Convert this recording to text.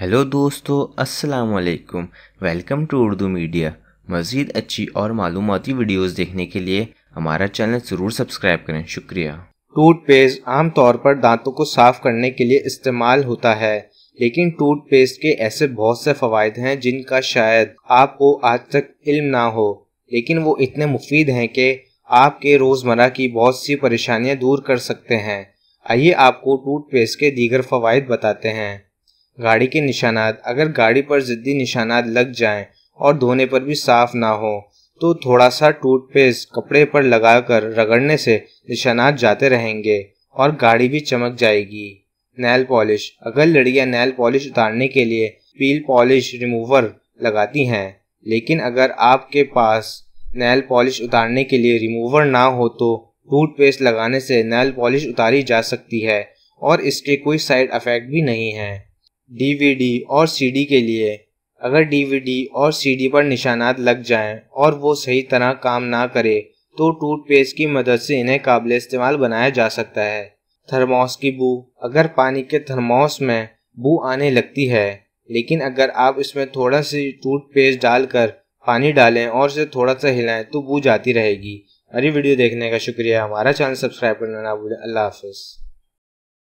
hello दोस्तों अस्सलाम वालेकुम वेलकम टू उर्दू मीडिया मज़ीद अच्छी और मालूमती वीडियोस देखने के लिए हमारा चैनल ज़रूर सब्सक्राइब करें शुक्रिया टूथपेस्ट आमतौर पर दांतों को साफ करने के लिए इस्तेमाल होता है लेकिन टूथपेस्ट के ऐसे बहुत से फवायद हैं जिनका शायद आपको आज तक इल्म ना हो लेकिन वो इतने मुफीद हैं कि आपके रोज़मर्रा की बहुत सी परेशानियाँ दूर कर सकते हैं आइए आपको टूथपेस्ट के दीगर फवायद बताते हैं गाड़ी के निशानात अगर गाड़ी पर ज़िद्दी निशानात लग जाएं और धोने पर भी साफ ना हो तो थोड़ा सा टूथपेस्ट कपड़े पर लगाकर रगड़ने से निशानात जाते रहेंगे और गाड़ी भी चमक जाएगी नैल पॉलिश अगर लड़कियां नैल पॉलिश उतारने के लिए पील पॉलिश रिमूवर लगाती हैं लेकिन अगर आपके पास नैल पॉलिश उतारने के लिए रिमूवर ना हो तो टूथपेस्ट लगाने से नैल पॉलिश उतारी जा सकती है और इसके कोई साइड इफ़ेक्ट भी नहीं है डीवीडी और सीडी के लिए अगर डीवीडी और सीडी पर निशानात लग जाएं और वो सही तरह काम ना करे तो टूथपेस्ट की मदद से इन्हें काबिल इस्तेमाल बनाया जा सकता है थर्मोस की बू अगर पानी के थर्मोस में बू आने लगती है लेकिन अगर आप इसमें थोड़ा सी टूथपेस्ट डालकर पानी डालें और इसे थोड़ा सा हिलाएं तो बू जाती रहेगी अरे वीडियो देखने का शुक्रिया हमारा चैनल सब्सक्राइब करना ना भूलें अल्लाह हाफिज़